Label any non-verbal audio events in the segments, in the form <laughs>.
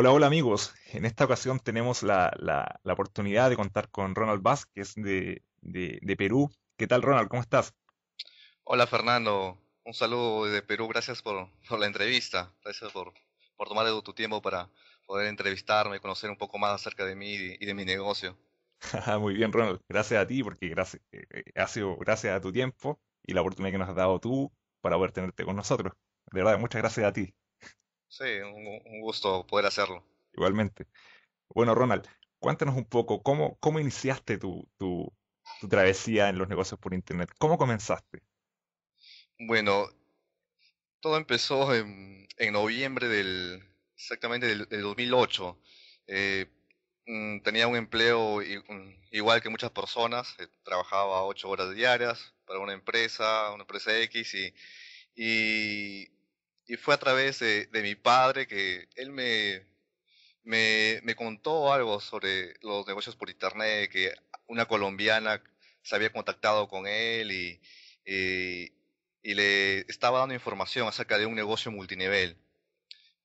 Hola, hola amigos. En esta ocasión tenemos la, oportunidad de contar con Ronald Vásquez de, de, de, Perú. ¿Qué tal Ronald? ¿Cómo estás? Hola Fernando, un saludo de Perú. Gracias por, por la entrevista. Gracias por, por tomar tu tiempo para poder entrevistarme, y conocer un poco más acerca de mí y de mi negocio. <laughs> Muy bien Ronald, gracias a ti porque gracias, eh, eh, ha sido gracias a tu tiempo y la oportunidad que nos has dado tú para poder tenerte con nosotros. De verdad, muchas gracias a ti. Sí, un, gusto poder hacerlo. Igualmente. Bueno, Ronald, cuéntanos un poco, ¿cómo, iniciaste tu, travesía en los negocios por Internet? ¿Cómo comenzaste? Bueno, todo empezó en, en noviembre del, exactamente del, 2008. Eh, mm, tenía un empleo mm, igual que muchas personas, eh, trabajaba ocho horas diarias para una empresa, una empresa X, y y fue a través de, mi padre que él me, me, me, contó algo sobre los negocios por internet, que una colombiana se había contactado con él y, y, le estaba dando información acerca de un negocio multinivel.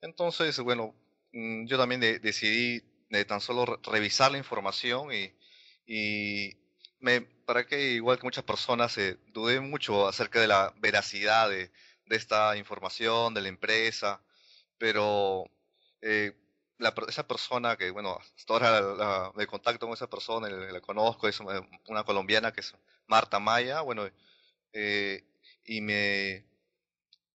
Entonces, bueno, mm, yo también decidí de tan solo revisar la información y, y me, para que igual que muchas personas se eh, dudé mucho acerca de la veracidad de, de esta información, de la empresa, pero eh, esa persona que, bueno, hasta ahora me contacto con esa persona, la, conozco, es una, colombiana que es Marta Maya, bueno, eh, y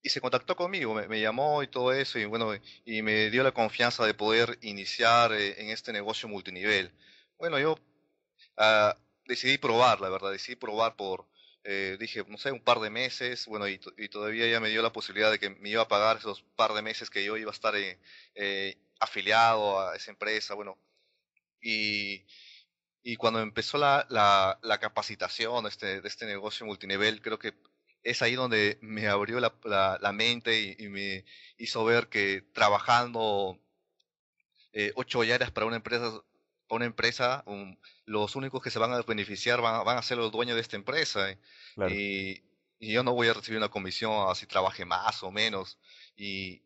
y se contactó conmigo, me, llamó y todo eso, y bueno, y me dio la confianza de poder iniciar eh, en este negocio multinivel. Bueno, yo ah, decidí probar, la verdad, decidí probar por, eh, dije, no sé, un par de meses, bueno, y, todavía ya me dio la posibilidad de que me iba a pagar esos par de meses que yo iba a estar eh, eh, afiliado a esa empresa, bueno, y, cuando empezó la, capacitación este, de este negocio multinivel, creo que es ahí donde me abrió la, mente y, me hizo ver que trabajando ocho horas para una empresa una empresa, los únicos que se van a beneficiar van, a ser los dueños de esta empresa. ¿eh? Y, yo no voy a recibir una comisión así si trabaje más o menos. Y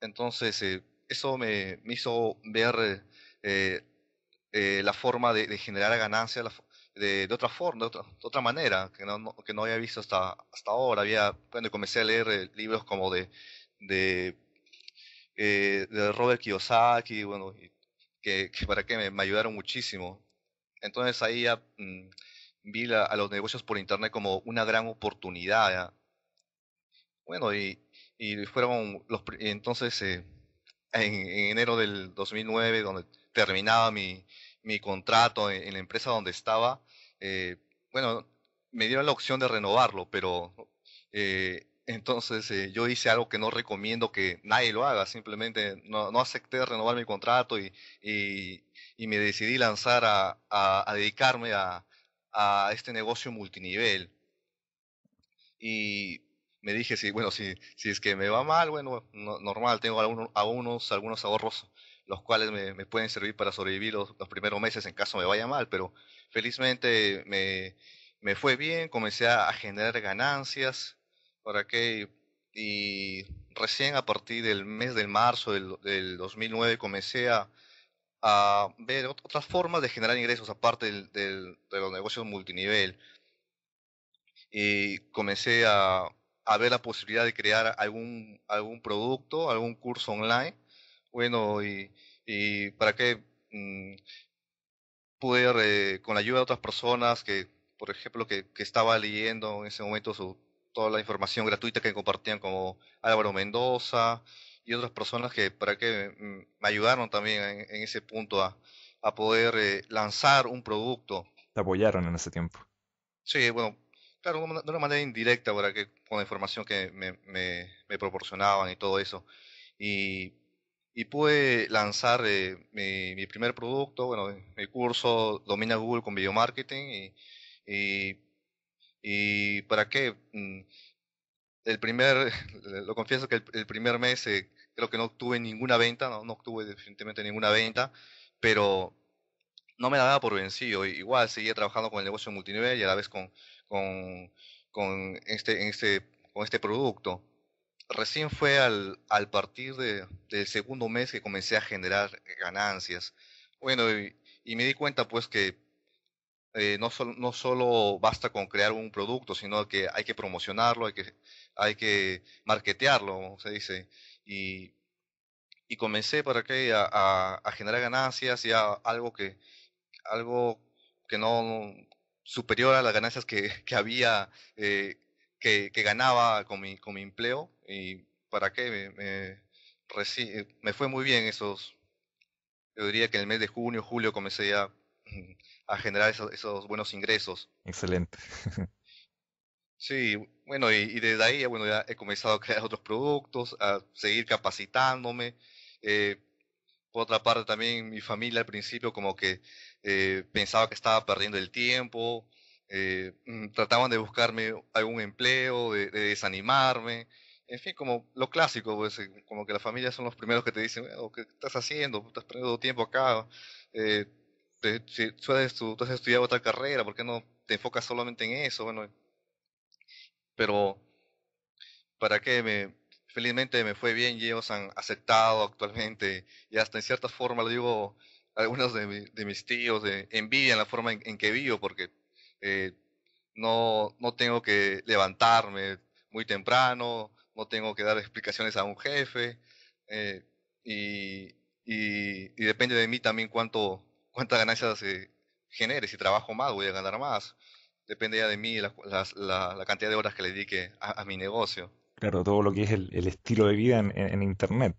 entonces eh, eso me, hizo ver eh, la forma de, generar ganancias de, otra forma, de otra, manera, que no, que no había visto hasta, hasta ahora. Había, cuando comencé a leer libros como de, de, de Robert Kiyosaki, bueno, y para que me, ayudaron muchísimo. Entonces ahí ya mm, vi a los negocios por internet como una gran oportunidad. Bueno, y, fueron los... Entonces, eh, en, enero del 2009, donde terminaba mi, mi contrato en, la empresa donde estaba, eh, bueno, me dieron la opción de renovarlo, pero eh, entonces eh, yo hice algo que no recomiendo que nadie lo haga, simplemente no, acepté renovar mi contrato y, y, me decidí lanzar a, a, dedicarme a, a, este negocio multinivel. Y me dije, sí, bueno, si, si es que me va mal, bueno, normal, tengo algunos, algunos, algunos ahorros los cuales me, pueden servir para sobrevivir los, los, primeros meses en caso me vaya mal, pero felizmente me, me fue bien, comencé a generar ganancias para qué. Y recién a partir del mes de marzo del, 2009 comencé a, ver otras formas de generar ingresos aparte de los negocios multinivel. Y comencé a, ver la posibilidad de crear algún, algún producto, algún curso online. Bueno, y, y para qué mm, poder, eh, con la ayuda de otras personas que, por ejemplo, que, estaba leyendo en ese momento su toda la información gratuita que compartían como Álvaro Mendoza y otras personas que para que mm, me ayudaron también en, ese punto a, a poder eh, lanzar un producto. Te apoyaron en ese tiempo. Sí, bueno, claro, de una manera indirecta para que con la información que me, proporcionaban y todo eso. Y, y pude lanzar eh, mi, primer producto, bueno, mi curso Domina Google con Video Marketing y, y ¿Y para qué? Mm, el primer, <laughs> lo confieso que el, primer mes eh, creo que no obtuve ninguna venta, no, no obtuve definitivamente ninguna venta, pero no me daba por vencido. Igual seguía trabajando con el negocio multinivel y a la vez con, con, con este, este, con este producto. Recién fue al, al partir del segundo mes que comencé a generar ganancias. Bueno, y me di cuenta pues que eh, no, solo, no solo basta con crear un producto, sino que hay que promocionarlo, hay que, hay que marketearlo, se dice. Y, y comencé para qué? a, generar ganancias y algo que algo que no superior a las ganancias que, que había eh, que, que, ganaba con mi, con mi empleo y para qué me, me, fue muy bien esos yo diría que en el mes de junio julio comencé ya a generar esos, buenos ingresos. Excelente. <laughs> Sí, bueno, y, desde ahí bueno, ya he comenzado a crear otros productos, a seguir capacitándome. Eh, por otra parte, también mi familia al principio como que eh, pensaba que estaba perdiendo el tiempo, eh, mm, trataban de buscarme algún empleo, de, desanimarme, en fin, como lo clásico, pues, como que la familia son los primeros que te dicen, ¿qué estás haciendo? ¿Estás perdiendo tiempo acá? Entonces, tú, has estudiado, otra carrera, ¿por qué no te enfocas solamente en eso? Bueno, pero para qué me, felizmente me fue bien y ellos han aceptado actualmente y hasta en cierta forma lo digo algunos de, mis tíos de, envidian la forma en, que vivo porque eh, no, no tengo que levantarme muy temprano, no tengo que dar explicaciones a un jefe eh, y, y, depende de mí también cuánto, cuántas ganancias se genere. Si trabajo más, voy a ganar más. Depende ya de mí la, cantidad de horas que le dedique a, mi negocio. Claro, todo lo que es el, estilo de vida en, Internet.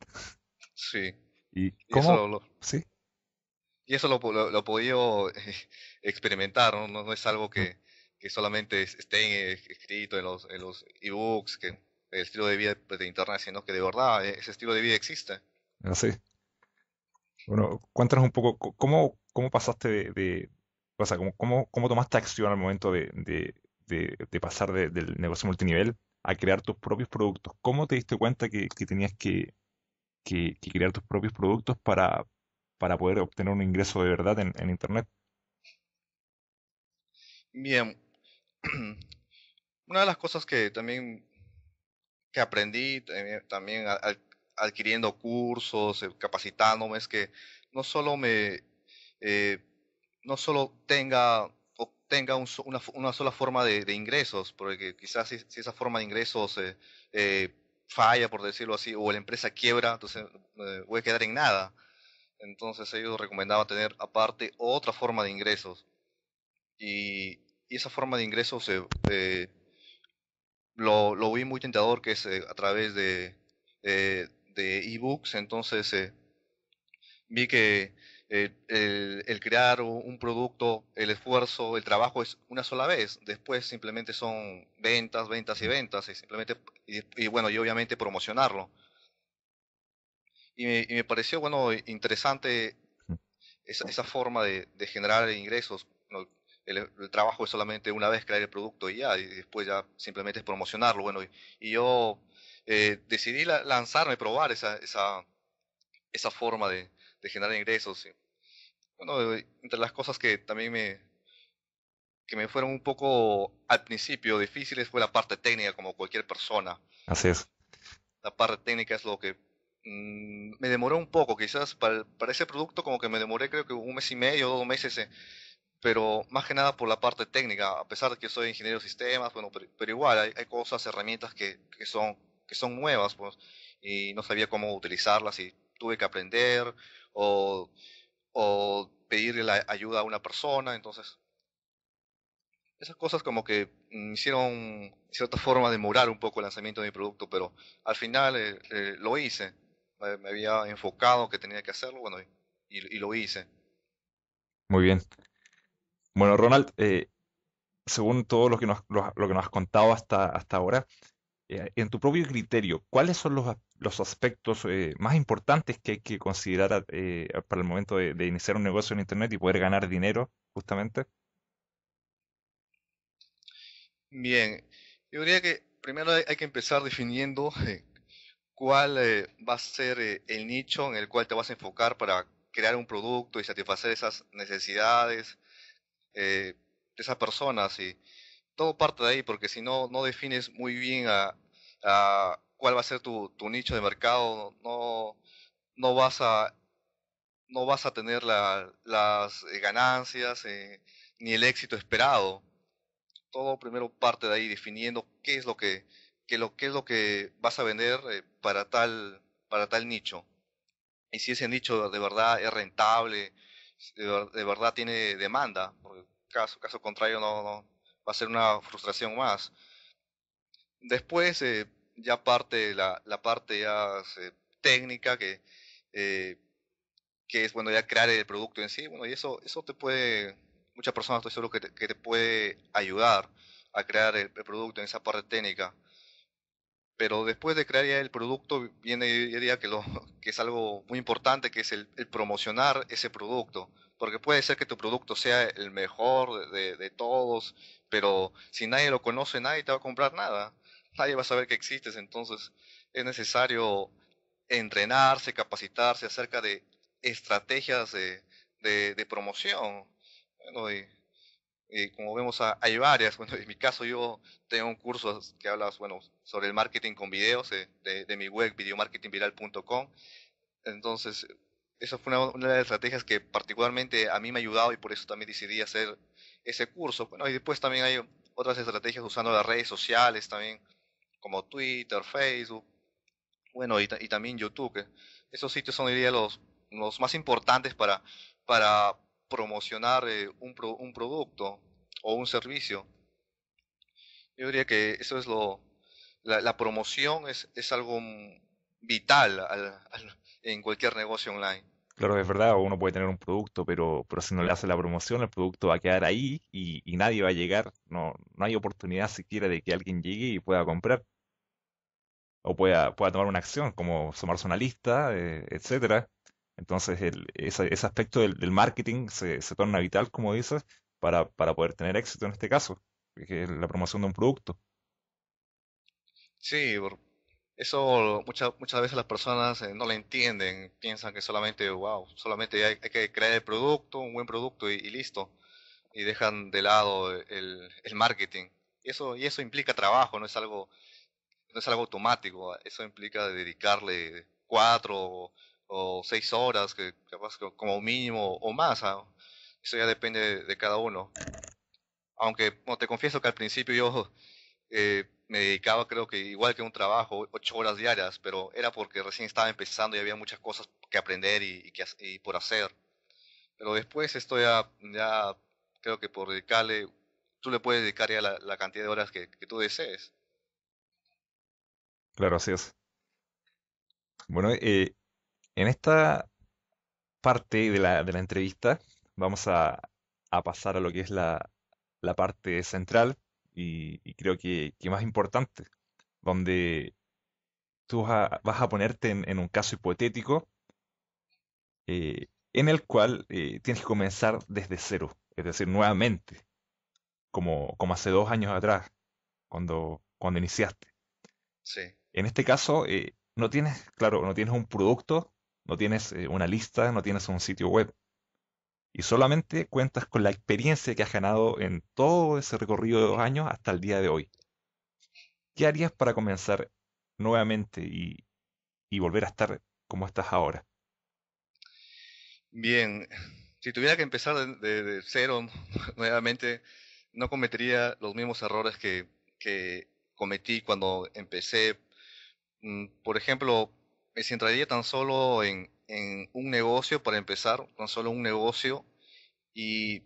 Sí. ¿Y cómo? ¿Sí? y eso lo, he podido eh, experimentar, ¿no? No, es algo ah. que, solamente esté eh, escrito en los, e-books, que el estilo de vida pues, de Internet, sino que de verdad e-, ese estilo de vida existe. Así. Ah, bueno, cuéntanos un poco cómo, cómo pasaste de, o sea, cómo, tomaste acción al momento de, pasar del negocio multinivel a crear tus propios productos. ¿Cómo te diste cuenta que, tenías que, crear tus propios productos para, para poder obtener un ingreso de verdad en, Internet? Bien. <clears throat> Una de las cosas que también que aprendí también al, adquiriendo cursos, eh, capacitándome, es que no solo me, eh, no solo tenga una, sola forma de, ingresos, porque quizás si, esa forma de ingresos eh, falla, por decirlo así, o la empresa quiebra, entonces voy a quedar en nada. Entonces ellos recomendaban tener aparte otra forma de ingresos. Y, esa forma de ingresos lo, vi muy tentador, que es a través de, de ebooks, entonces eh, vi que eh, el, crear un producto, el esfuerzo, el trabajo es una sola vez, después simplemente son ventas, ventas y ventas, y simplemente, y, bueno, y obviamente promocionarlo. Y me, pareció, bueno, interesante mm. esa, forma de, generar ingresos. el, trabajo es solamente una vez crear el producto y ya, y después ya simplemente es promocionarlo. Bueno, y yo eh, decidí lanzarme lanzarme, probar esa, esa, forma de, generar ingresos. Bueno, eh, entre las cosas que también me, que me fueron un poco al principio difíciles fue la parte técnica, como cualquier persona. Así es. La parte técnica es lo que mm, me demoró un poco, quizás para, ese producto como que me demoré creo que un mes y medio, dos meses, eh, pero más que nada por la parte técnica, a pesar de que soy ingeniero de sistemas, bueno, pero, igual hay, hay, cosas, herramientas que, que son que son nuevas, pues, y no sabía cómo utilizarlas y tuve que aprender o, o pedirle la ayuda a una persona, entonces esas cosas como que hicieron cierta <laughs> forma de demorar un poco el lanzamiento de mi producto, pero al final eh, eh, lo hice. Me, había enfocado que tenía que hacerlo, bueno, y, lo hice. Muy bien. Bueno, Ronald, eh, según todo lo que nos, lo que nos has contado hasta, hasta ahora, eh, en tu propio criterio, ¿cuáles son los, los aspectos eh, más importantes que hay que considerar eh, para el momento de, iniciar un negocio en Internet y poder ganar dinero, justamente? Bien, yo diría que primero hay, que empezar definiendo cuál va a ser el nicho en el cual te vas a enfocar para crear un producto y satisfacer esas necesidades de esas personas. Y, todo parte de ahí, porque si no, no defines muy bien a, cuál va a ser tu, nicho de mercado, no, no vas a no vas a tener las eh, ganancias eh, ni el éxito esperado. Todo primero parte de ahí definiendo qué es lo que, lo, qué es lo que vas a vender eh, para tal para tal nicho. Y si ese nicho de verdad es rentable, de, verdad tiene demanda, porque caso caso contrario no va a ser una frustración más. Después eh, ya parte la, la parte ya eh, técnica que, eh, que es bueno ya crear el producto en sí, bueno, y eso, eso te puede, muchas personas estoy seguro que te, que te puede ayudar a crear el, producto en esa parte técnica. Pero después de crear ya el producto viene, diría que, lo, <laughs> que es algo muy importante, que es el, el promocionar ese producto porque puede ser que tu producto sea el mejor de todos, pero si nadie lo conoce, nadie te va a comprar nada. Nadie va a saber que existes. Entonces es necesario entrenarse, capacitarse acerca de estrategias de, de, de promoción. y, como vemos hay varias, <laughs> bueno, en mi caso yo tengo un curso que habla bueno, sobre el marketing con videos eh, de, de, mi web videomarketingviral.com, entonces esa fue una, de las estrategias que particularmente a mí me ha ayudado y por eso también decidí hacer ese curso. Bueno, y después también hay otras estrategias usando las redes sociales también, como Twitter, Facebook, bueno, y, y también YouTube. esos sitios son, diría, los, los más importantes para, para promocionar eh, un, un producto o un servicio. Yo diría que eso es lo... La, promoción es, es algo vital en cualquier negocio online. Claro, es verdad, uno puede tener un producto, pero, pero si no le hace la promoción, el producto va a quedar ahí y, y nadie va a llegar. No, no hay oportunidad siquiera de que alguien llegue y pueda comprar o pueda, pueda tomar una acción, como sumarse a una lista, eh, etcétera. Entonces, el, ese, aspecto del, marketing se, se, torna vital, como dices, para, para, poder tener éxito en este caso, que es la promoción de un producto. Sí, eso muchas muchas veces las personas eh, no lo entienden, piensan que solamente, wow, solamente hay, que crear el producto, un buen producto y, listo, y dejan de lado el, marketing. Eso y eso implica trabajo, no es algo no es algo automático, eso implica dedicarle cuatro o, seis horas, que como mínimo o más, ah, eso ya depende de, cada uno. Aunque te confieso que al principio yo eh, me dedicaba creo que igual que un trabajo, ocho horas diarias, pero era porque recién estaba empezando y había muchas cosas que aprender y, por hacer. Pero después estoy ya, creo que por dedicarle, tú le puedes dedicar ya la, cantidad de horas que, tú desees. Claro, así es. Bueno, eh, en esta parte de la, entrevista vamos a, pasar a lo que es la parte central, y, creo que, más importante, donde tú vas a, ponerte en, un caso hipotético eh, en el cual eh, tienes que comenzar desde cero, es decir, nuevamente, como, como hace dos años atrás, cuando, cuando iniciaste. Sí. En este caso, eh, no tienes, claro, no tienes un producto, no tienes una lista, no tienes un sitio web y solamente cuentas con la experiencia que has ganado en todo ese recorrido de dos años hasta el día de hoy. ¿Qué harías para comenzar nuevamente y, volver a estar como estás ahora? Bien, <sighs> si tuviera que empezar de, cero <laughs> nuevamente, no cometería los mismos errores que cometí cuando empecé. Mm, por ejemplo, me centraría tan solo en, en un negocio, para empezar, no solo un negocio, y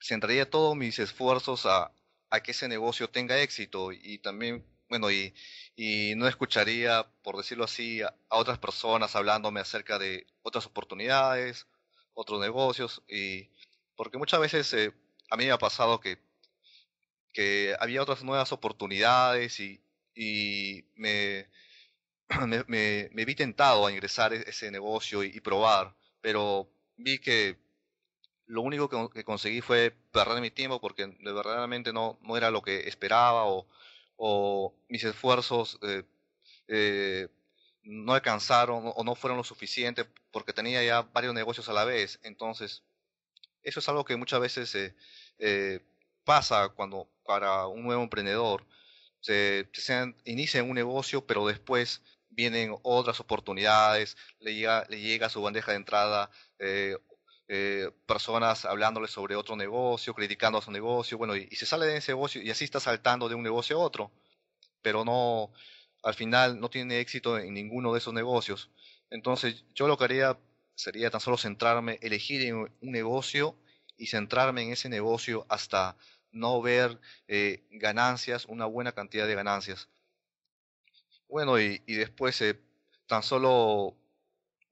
centraría todos mis esfuerzos a, a que ese negocio tenga éxito y también, bueno, y, y no escucharía, por decirlo así, a, otras personas hablándome acerca de otras oportunidades, otros negocios, y porque muchas veces eh, a mí me ha pasado que, que había otras nuevas oportunidades y, y me, <clears throat> me, vi tentado a ingresar e-, ese negocio y, probar, pero vi que lo único que, conseguí fue perder mi tiempo porque verdaderamente no, no era lo que esperaba o, o mis esfuerzos eh, eh, no alcanzaron o no fueron lo suficiente porque tenía ya varios negocios a la vez. Entonces, eso es algo que muchas veces eh, pasa cuando para un nuevo emprendedor se, inicia un negocio, pero después vienen otras oportunidades, le llega, le llega a su bandeja de entrada eh, eh, personas hablándole sobre otro negocio, criticando a su negocio, bueno, y, se sale de ese negocio y así está saltando de un negocio a otro, pero no, al final no tiene éxito en ninguno de esos negocios. Entonces yo lo que haría sería tan solo centrarme, elegir un negocio y centrarme en ese negocio hasta no ver eh, ganancias, una buena cantidad de ganancias. Bueno, y, y después eh, tan solo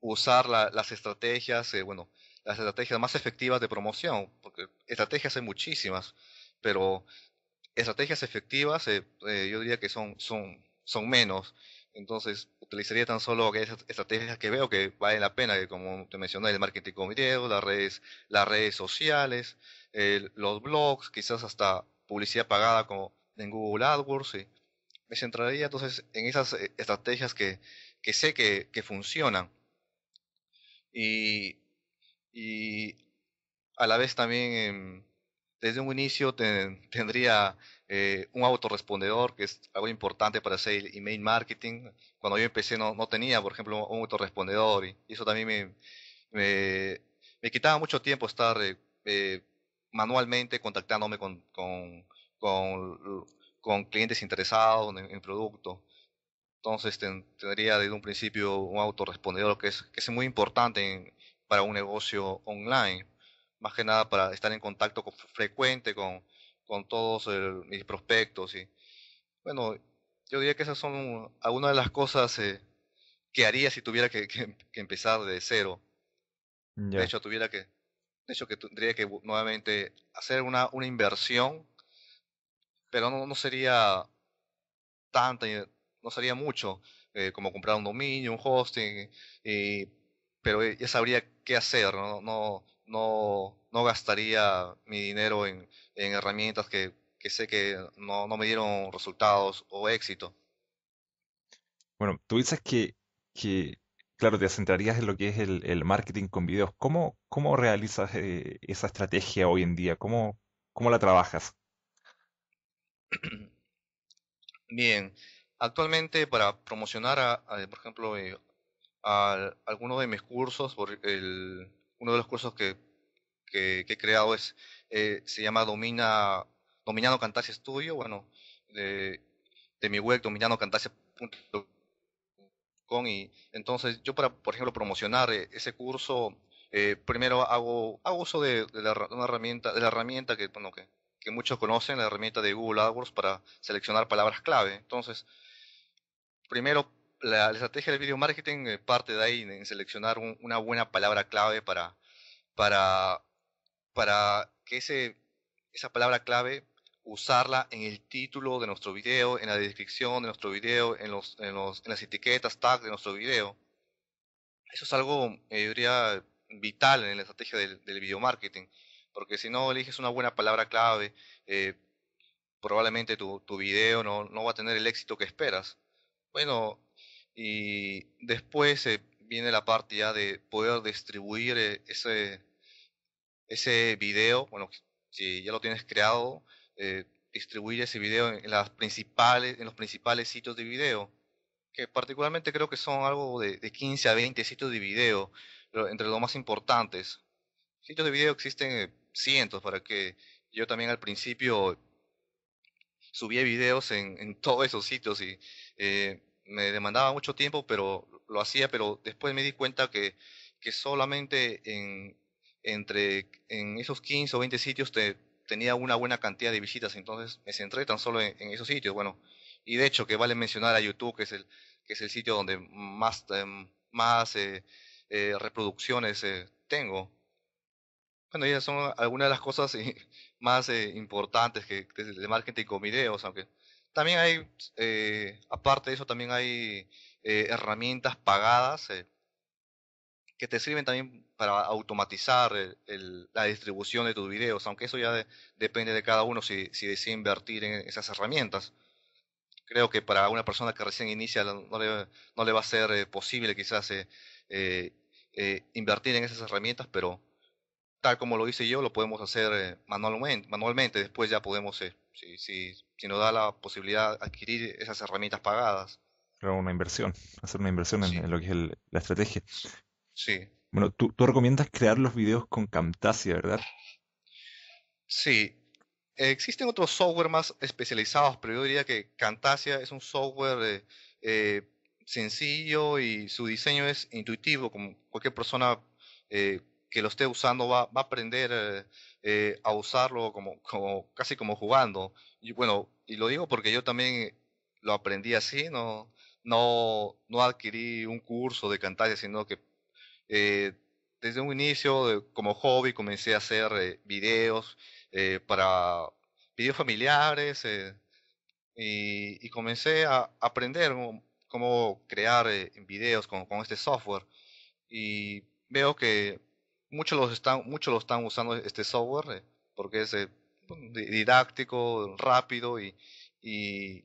usar la, las estrategias, eh, bueno, las estrategias más efectivas de promoción, porque estrategias hay muchísimas, pero estrategias efectivas eh, eh, yo diría que son, son, son menos. Entonces, utilizaría tan solo aquellas estrategias que veo que valen la pena, que como te mencioné, el marketing con video, las redes, las redes sociales, eh, los blogs, quizás hasta publicidad pagada como en Google AdWords, me centraría entonces en esas eh, estrategias que, que sé que, que funcionan. Y, a la vez también em, desde un inicio tendría eh, un autorrespondedor, que es algo importante para hacer email marketing. Cuando yo empecé no, tenía, por ejemplo, un autorrespondedor y eso también me, quitaba mucho tiempo estar eh, manualmente contactándome con con clientes interesados en, el producto. Entonces tendría desde un principio un autorrespondedor que es, que es muy importante para un negocio online, más que nada para estar en contacto frecuente con, con todos eh, mis prospectos. Y, bueno, yo diría que esas son algunas de las cosas eh, que haría si tuviera que, empezar de cero. De hecho, tuviera que, de hecho, que tendría que nuevamente hacer una, una inversión pero no, no sería tanto, eh, no sería mucho eh, como comprar un dominio, un hosting, pero e, ya sabría qué hacer, no, no, no, gastaría mi dinero en, herramientas que, sé que no, me dieron resultados o éxito. Bueno, tú dices que, que claro, te centrarías en lo que es el, marketing con videos. ¿Cómo, cómo realizas eh, esa estrategia hoy en día? ¿Cómo, cómo la trabajas? <clears throat> Bien, actualmente para promocionar, por ejemplo, eh, alguno de mis cursos, uno de los cursos que, he creado es eh, se llama Domina, Dominando Cantasia Studio, bueno, de, mi web dominandocantasia.com y entonces yo para, por ejemplo, promocionar eh, ese curso, primero hago, hago uso de, la, herramienta, de la herramienta que, que que muchos conocen, la herramienta de Google AdWords para seleccionar palabras clave. Entonces, primero, la, estrategia del video marketing eh, parte de ahí, en seleccionar una buena palabra clave para, para, para que ese, esa palabra clave usarla en el título de nuestro video, en la descripción de nuestro video, en, los, en, los, en las etiquetas, tag de nuestro video. Eso es algo, eh, diría, vital en la estrategia del, del video marketing porque si no eliges una buena palabra clave, eh, probablemente tu, tu video no, no, va a tener el éxito que esperas. Bueno, y después viene la parte ya de poder distribuir eh, ese, ese video, bueno, si ya lo tienes creado, eh, distribuir ese video en, las principales, en los principales sitios de video, que particularmente creo que son algo de, 15 a 20 sitios de video, entre los más importantes. Sitios de video existen cientos, para que yo también al principio subía videos en, en <laughs> todos esos sitios y eh, me demandaba mucho tiempo, pero lo hacía, pero después me di cuenta que, que solamente en, entre, en esos 15 o 20 sitios te, tenía una buena cantidad de visitas, entonces me centré tan solo en, esos sitios. Bueno, y de hecho que vale mencionar a YouTube, que es el, que es el sitio donde más, em, más eh, eh, reproducciones tengo. Bueno, ya son algunas de las cosas eh, <laughs> más eh, importantes que, de marketing con videos, aunque también hay, eh, aparte de eso, también hay herramientas pagadas que te sirven también para automatizar la distribución de tus videos, aunque eso ya depende de cada uno si, si decide invertir en esas herramientas. Creo que para una persona que recién inicia no le, no le va a ser posible quizás invertir en esas herramientas, pero tal como lo hice yo, lo podemos hacer eh, manualmente, Después ya podemos, eh, si, nos da la posibilidad, adquirir esas herramientas pagadas. Claro, una inversión, hacer una inversión en, lo que es la estrategia. Sí. Bueno, tú, recomiendas crear los videos con Camtasia, ¿verdad? Sí. Existen otros software más especializados, pero yo diría que Camtasia es un software eh, sencillo y su diseño es intuitivo, como cualquier persona que lo esté usando va, va a aprender eh, eh, a usarlo como, como, casi como jugando. Y bueno, y lo digo porque yo también lo aprendí así, no, no, no adquirí un curso de cantar, sino que eh, desde un inicio, como hobby, comencé a hacer videos para videos familiares y, comencé a aprender cómo crear videos con este software. Y veo que muchos los están, muchos lo están usando este software eh, porque es eh, didáctico, rápido y, y,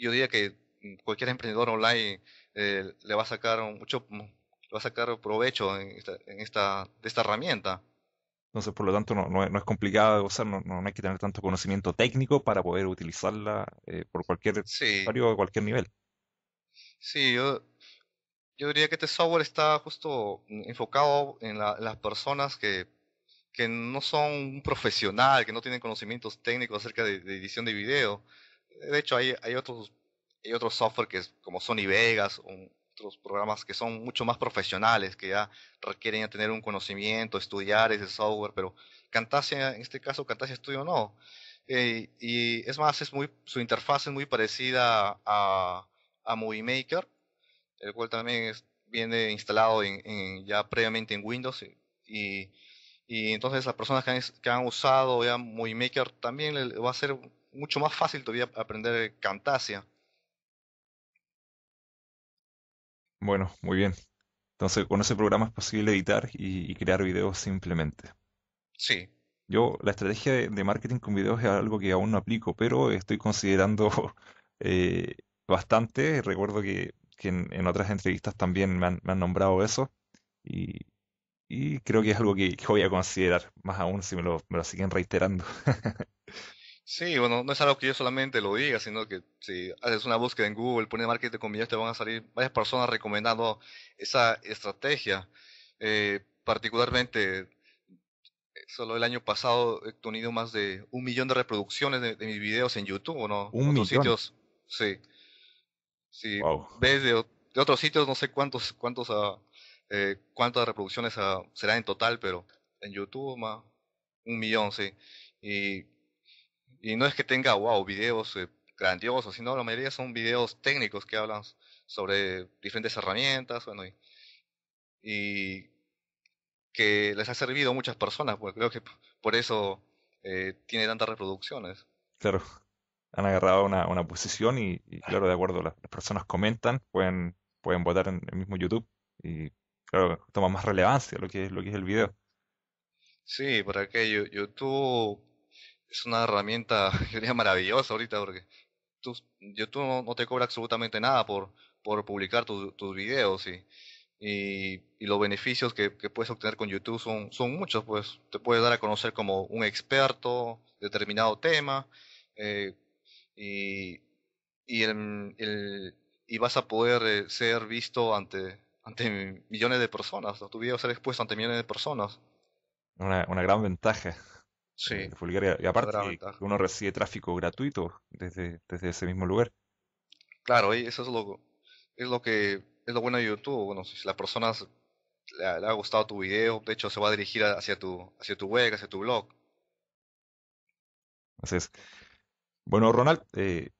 yo diría que cualquier emprendedor online eh, le va a sacar mucho va a sacar provecho esta, en esta, de esta herramienta. Entonces, por lo tanto, no, es complicado de usar, no, hay que tener tanto conocimiento técnico para poder utilizarla por cualquier usuario de cualquier nivel. Sí, yo, yo diría que este software está justo enfocado en, las personas que, que, no son un profesional, que no tienen conocimientos técnicos acerca de, edición de video. De hecho, hay, hay, otros, hay otros software que como Sony Vegas, otros programas que son mucho más profesionales, que ya requieren ya tener un conocimiento, estudiar ese software, pero CanTasia, en este caso Cantasia Studio no. Eh, y es más, es muy, su interfaz es muy parecida a, a Movie Maker, el cual también viene instalado en, ya previamente en Windows. Y, y entonces las personas que han, usado ya Movie Maker también le, va a ser mucho más fácil todavía aprender Camtasia. Bueno, muy bien. Entonces, con ese programa es posible editar y, crear videos simplemente. Sí. Yo, la estrategia de, marketing con videos es algo que aún no aplico, pero estoy considerando <laughs> eh, bastante. Recuerdo que que en, otras entrevistas también me han, nombrado eso y, creo que es algo que, voy a considerar, más aún si me lo, siguen reiterando. Sí, bueno, no es algo que yo solamente lo diga, sino que si haces una búsqueda en Google, pones marketing de te van a salir varias personas recomendando esa estrategia. Eh, particularmente, eh, solo el año pasado he tenido más de un millón de reproducciones de, mis videos en YouTube, ¿o no? Un millón. Sitios, sí. Si, ves de, otros sitios, no sé cuántos, cuántos ah, eh, cuántas reproducciones serán ah, será en total, pero en YouTube más un millón, sí. Y, y no es que tenga, wow, videos eh, grandiosos, sino la mayoría son videos técnicos que hablan sobre diferentes herramientas, bueno, y, y que les ha servido a muchas personas, porque creo que por eso eh, tiene tantas reproducciones. Claro han agarrado una, posición y, claro, de acuerdo, las, personas comentan, pueden, pueden votar en el mismo YouTube y claro, toma más relevancia lo que es, lo que es el video. Sí, por aquello, YouTube es una herramienta, <laughs> maravillosa ahorita porque YouTube no, te cobra absolutamente nada por, por publicar tus videos y, y, los beneficios que, puedes obtener con YouTube son, son muchos, pues te puedes dar a conocer como un experto, determinado tema, eh, y, y, el, y vas a poder eh, ser visto ante, ante millones de personas. Tu video va a ser expuesto ante millones de personas. Una, una gran ventaja. Sí. Eh, y aparte, uno recibe tráfico gratuito desde, desde ese mismo lugar. Claro, y eso es lo, es lo que es lo bueno de YouTube. Bueno, si las personas le ha, gustado tu video, de hecho se va a dirigir hacia tu, hacia tu web, hacia tu blog. Así es. Bueno, Ronald, eh,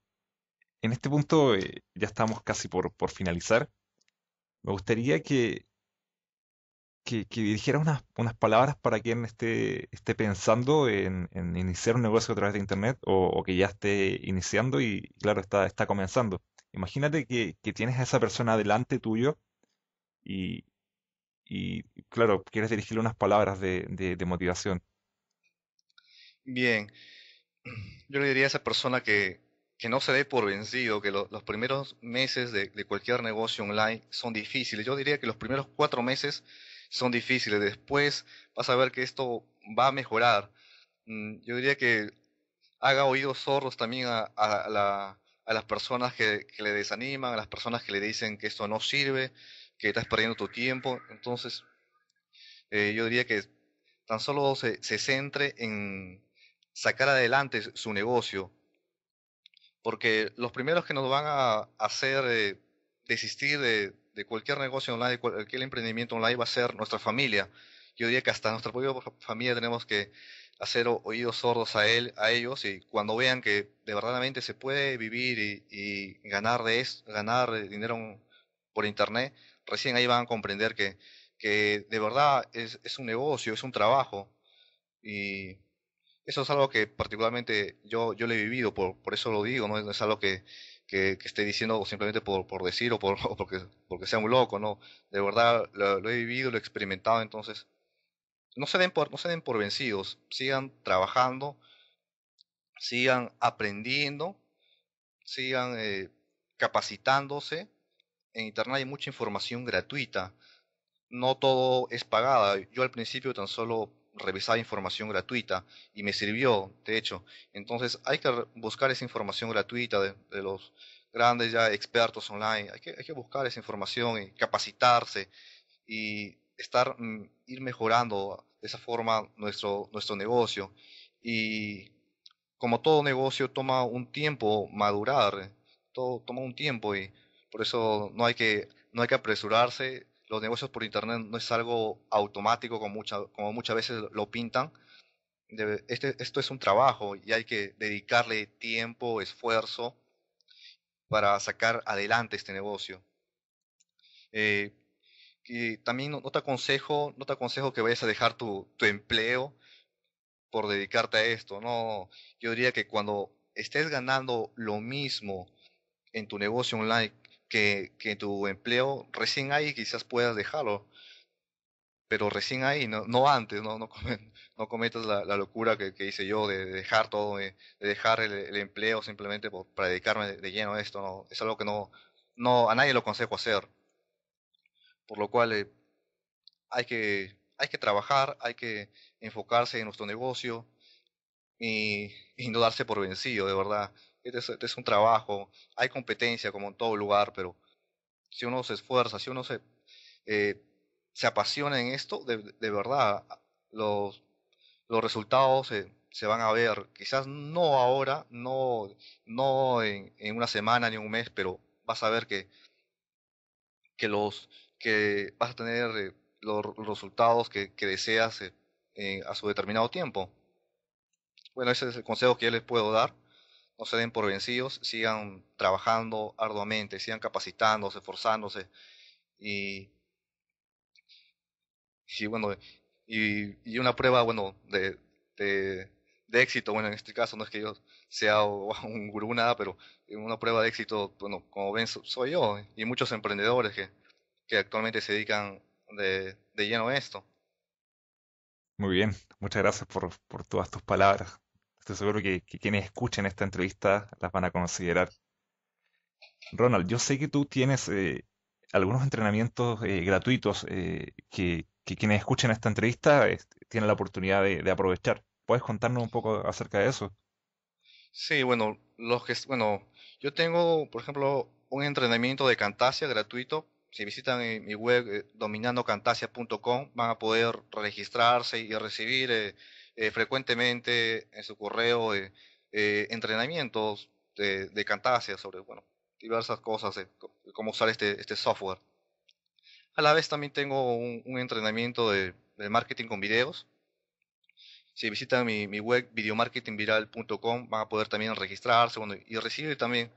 en este punto eh, ya estamos casi por, finalizar. Me gustaría que, que, que unas, unas, palabras para quien esté, esté pensando en, iniciar un negocio a través de Internet o, que ya esté iniciando y, claro, está, está comenzando. Imagínate que, que tienes a esa persona delante tuyo y, y claro, quieres dirigirle unas palabras de, de motivación. Bien, yo le diría a esa persona que, que no se dé por vencido, que los primeros meses de, cualquier negocio online son difíciles. Yo diría que los primeros cuatro meses son difíciles. Después vas a ver que esto va a mejorar. Mm, yo diría que haga oídos sordos también a, las personas que, le desaniman, a las personas que le dicen que esto no sirve, que estás perdiendo tu tiempo. Entonces, eh, yo diría que tan solo se centre en, sacar adelante su negocio, porque los primeros que nos van a hacer eh, desistir de, cualquier negocio online, de cualquier emprendimiento online, va a ser nuestra familia. Yo diría que hasta nuestra propia familia tenemos que hacer oídos sordos a él, a ellos, y cuando vean que de verdaderamente se puede vivir y, ganar de es, ganar eh, dinero por internet, recién ahí van a comprender que, que de verdad es, es un negocio, es un trabajo. Y eso es algo que particularmente yo, yo lo he vivido, por, eso lo digo, no es, algo que, que, esté diciendo simplemente por, por decir o, por, <laughs> porque, porque sea un loco, no, de verdad lo, he vivido, lo he experimentado, entonces no se, den por, no se den por vencidos, sigan trabajando, sigan aprendiendo, sigan eh, capacitándose, en internet hay mucha información gratuita, no todo es pagada, yo al principio tan solo revisar información gratuita y me sirvió, de hecho. Entonces hay que buscar esa información gratuita de, los grandes ya expertos online. Hay que, hay que, buscar esa información y capacitarse y estar, mm, ir mejorando de esa forma nuestro, nuestro negocio. Y como todo negocio toma un tiempo madurar, todo toma un tiempo y por eso no hay que, no hay que apresurarse los negocios por internet no es algo automático como, muchas veces lo pintan. Este, esto es un trabajo y hay que dedicarle tiempo, esfuerzo para sacar adelante este negocio. Eh, y también no, te aconsejo, que vayas a dejar tu, tu empleo por dedicarte a esto. No, yo diría que cuando estés ganando lo mismo en tu negocio online que, que tu empleo recién ahí quizás puedas dejarlo, pero recién ahí, no, no antes, no, no, <laughs> no cometas la, locura que, hice yo de, dejar todo, de, dejar el, empleo simplemente por, para dedicarme de, lleno a esto, no, es algo que no, no, a nadie lo consejo hacer. Por lo cual eh, hay, que, hay que trabajar, hay que enfocarse en nuestro negocio y, y no darse por vencido, de verdad este es, un trabajo, hay competencia como en todo lugar, pero si uno se esfuerza, si uno se, eh, se apasiona en esto, de, de verdad, los, los resultados se van a ver, quizás no ahora, no, no en, en, una semana ni un mes, pero vas a ver que, que, los, que vas a tener eh, los, resultados que, que deseas eh, a su determinado tiempo. Bueno, ese es el consejo que yo les puedo dar no se den por vencidos, sigan trabajando arduamente, sigan capacitándose, esforzándose y, bueno, y, una prueba, bueno, de, éxito, bueno, en este caso no es que yo sea <laughs> un gurú nada, pero una prueba de éxito, bueno, como ven, soy yo y muchos emprendedores que, actualmente se dedican de, de lleno a esto. Muy bien, muchas gracias por todas tus palabras. Estoy seguro que, quienes escuchen esta entrevista las van a considerar. Ronald, yo sé que tú tienes eh, algunos entrenamientos eh, gratuitos eh, que, quienes escuchen esta entrevista este, tienen la oportunidad de, aprovechar. ¿Puedes contarnos un poco acerca de eso? Sí, bueno, los que, bueno, yo tengo, por ejemplo, un entrenamiento de Cantasia gratuito. Si visitan mi web dominandocantasia.com van a poder registrarse y recibir eh, frecuentemente en su correo eh, eh entrenamientos de, de sobre bueno, diversas cosas, de eh, cómo usar este, este software. A la vez también tengo un, entrenamiento de, marketing con videos. Si visitan mi, mi web videomarketingviral.com van a poder también registrarse y recibir también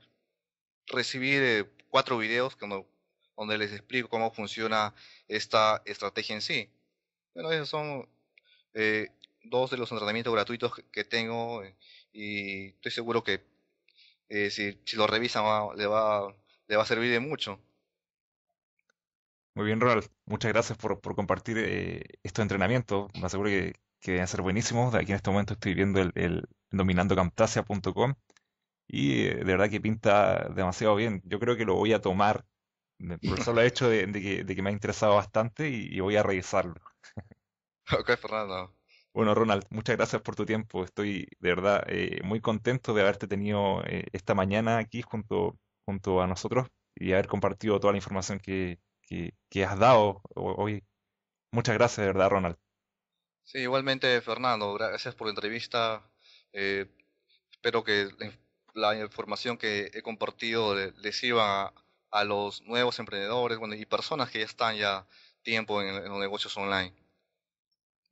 recibir cuatro videos donde, donde, les explico cómo funciona esta estrategia en sí. Bueno, esos son dos de los entrenamientos gratuitos que tengo y estoy seguro que eh, si, lo revisan le, va, le va a servir de mucho. Muy bien, Ronald. Muchas gracias por, por compartir eh, estos entrenamientos. Me aseguro que, que a ser buenísimos. de Aquí en este momento estoy viendo el, el dominandocamptasia.com y eh, de verdad que pinta demasiado bien. Yo creo que lo voy a tomar por lo solo hecho de, que, de que me ha interesado bastante y, y voy a revisarlo. <laughs> ok, Fernando. Bueno, Ronald, muchas gracias por tu tiempo. Estoy de verdad eh, muy contento de haberte tenido eh, esta mañana aquí junto, junto a nosotros y haber compartido toda la información que, has dado hoy. Muchas gracias, de verdad, Ronald. Sí, igualmente, Fernando, gracias por la entrevista. Eh, espero que la, información que he compartido les sirva a, los nuevos emprendedores y personas que ya están ya tiempo en, en los negocios online.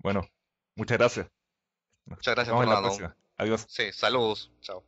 Bueno, Muchas gracias. Muchas gracias, Fernando. Adiós. Sí, saludos. Chao.